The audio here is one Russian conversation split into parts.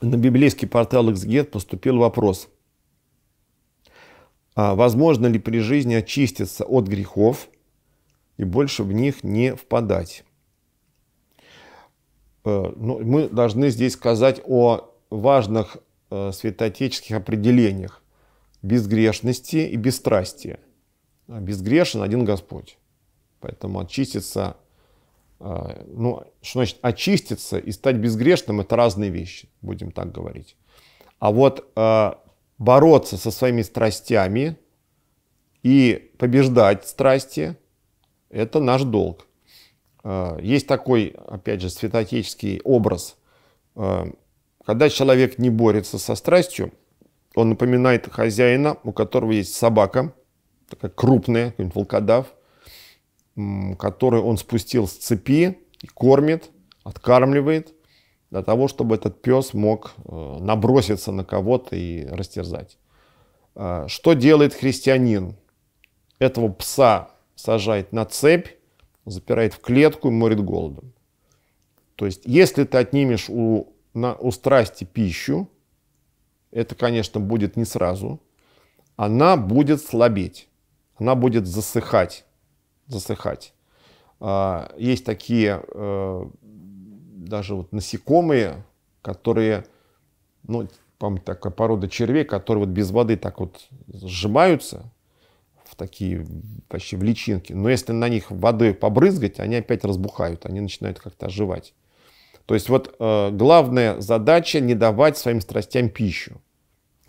на библейский портал XGET поступил вопрос. А возможно ли при жизни очиститься от грехов и больше в них не впадать? Э, ну, мы должны здесь сказать о важных э, святоотеческих определениях безгрешности и бесстрастия. А безгрешен один Господь. Поэтому очиститься а, ну, что значит очиститься и стать безгрешным, это разные вещи, будем так говорить. А вот а, бороться со своими страстями и побеждать страсти – это наш долг. А, есть такой, опять же, святоотеческий образ. Когда человек не борется со страстью, он напоминает хозяина, у которого есть собака, такая крупная, какой-нибудь волкодав, который он спустил с цепи, кормит, откармливает, для того, чтобы этот пес мог э, наброситься на кого-то и растерзать. А, что делает христианин? Этого пса сажает на цепь, запирает в клетку и морит голодом. То есть, если ты отнимешь у, на, у страсти пищу, это, конечно, будет не сразу, она будет слабеть, она будет засыхать засыхать. А, есть такие э, даже вот насекомые, которые, ну, помню такая порода червей, которые вот без воды так вот сжимаются в такие почти в личинки. Но если на них водой побрызгать, они опять разбухают, они начинают как-то оживать. То есть вот э, главная задача не давать своим страстям пищу.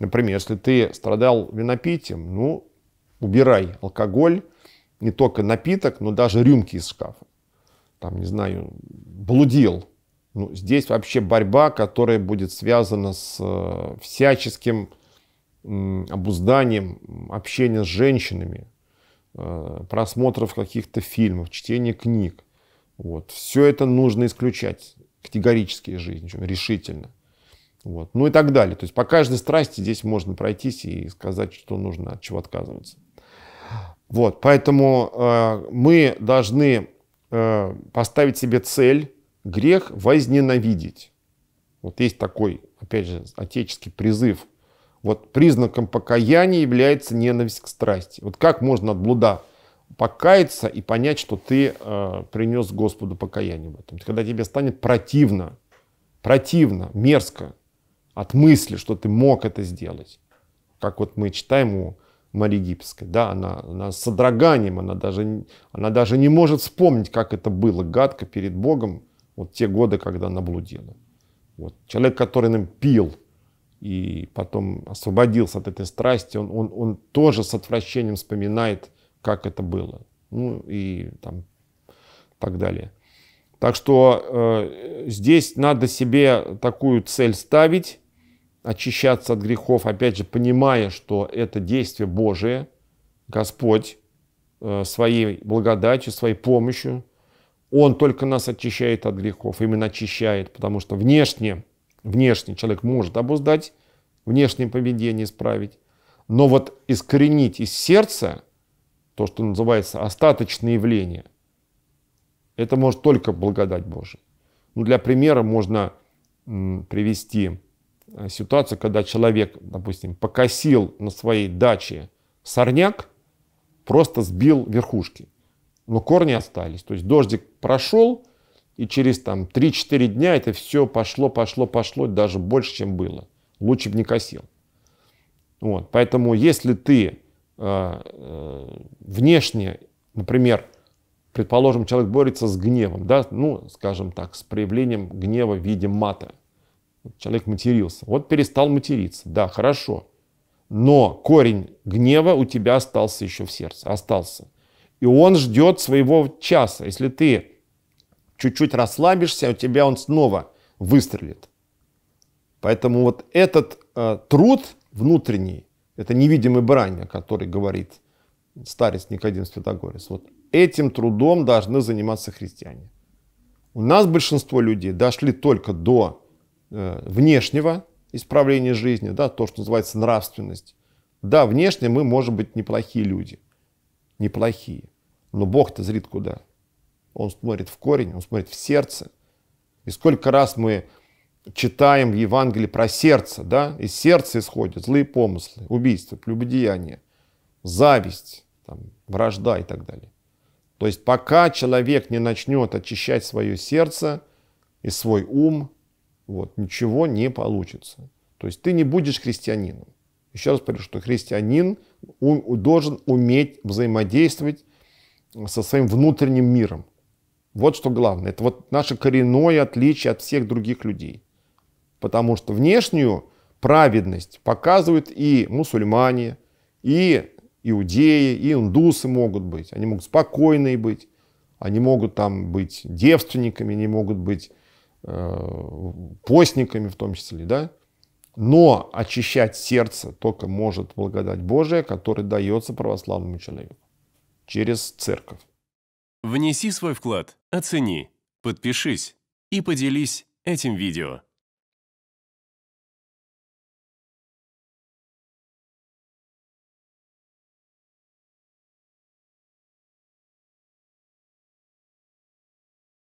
Например, если ты страдал винопитием, ну, убирай алкоголь, не только напиток, но даже рюмки из шкафа. Там, не знаю, блудил. Ну, здесь вообще борьба, которая будет связана с э, всяческим обузданием общения с женщинами, э, просмотров каких-то фильмов, чтения книг. Вот. Все это нужно исключать категорически из жизни, решительно. Вот. Ну и так далее. То есть по каждой страсти здесь можно пройтись и сказать, что нужно, от чего отказываться. Вот, поэтому э, мы должны э, поставить себе цель грех возненавидеть. Вот есть такой, опять же, отеческий призыв. Вот признаком покаяния является ненависть к страсти. Вот как можно от блуда покаяться и понять, что ты э, принес Господу покаяние в этом. Когда тебе станет противно, противно, мерзко от мысли, что ты мог это сделать. Как вот мы читаем у Марии Гибской. Да, она, она с содроганием, она даже, она даже не может вспомнить, как это было гадко перед Богом, вот те годы, когда она блудила. Вот. Человек, который нам пил и потом освободился от этой страсти, он, он, он тоже с отвращением вспоминает, как это было. Ну и там так далее. Так что э, здесь надо себе такую цель ставить, очищаться от грехов, опять же, понимая, что это действие Божие, Господь э, своей благодатью, своей помощью, Он только нас очищает от грехов, именно очищает, потому что внешне, внешне человек может обуздать, внешнее поведение исправить, но вот искоренить из сердца то, что называется остаточное явление, это может только благодать Божия. Ну, для примера можно привести Э, ситуация, когда человек, допустим, покосил на своей даче сорняк, просто сбил верхушки. Но корни остались. То есть дождик прошел, и через там 3-4 дня это все пошло, пошло, пошло, даже больше, чем было. Лучше бы не косил. Вот. Поэтому если ты э, э, внешне, например, предположим, человек борется с гневом, да, ну, скажем так, с проявлением гнева в виде мата, Человек матерился. Вот перестал материться. Да, хорошо. Но корень гнева у тебя остался еще в сердце. Остался. И он ждет своего часа. Если ты чуть-чуть расслабишься, у тебя он снова выстрелит. Поэтому вот этот э, труд внутренний, это невидимый брань, о которой говорит старец Никодим Святогорец, вот этим трудом должны заниматься христиане. У нас большинство людей дошли только до Э, внешнего исправления жизни, да, то, что называется нравственность. Да, внешне мы, можем быть, неплохие люди, неплохие, но Бог-то зрит куда? Он смотрит в корень, он смотрит в сердце. И сколько раз мы читаем в Евангелии про сердце, да, из сердца исходят злые помыслы, убийства, прелюбодеяния, зависть, там, вражда и так далее. То есть пока человек не начнет очищать свое сердце и свой ум, вот, ничего не получится. То есть ты не будешь христианином. Еще раз говорю, что христианин должен уметь взаимодействовать со своим внутренним миром. Вот что главное. Это вот наше коренное отличие от всех других людей. Потому что внешнюю праведность показывают и мусульмане, и иудеи, и индусы могут быть. Они могут спокойные быть, они могут там быть девственниками, они могут быть Э, постниками в том числе, да. Но очищать сердце только может благодать Божия, которая дается православному человеку через церковь. Внеси свой вклад, оцени, подпишись и поделись этим видео.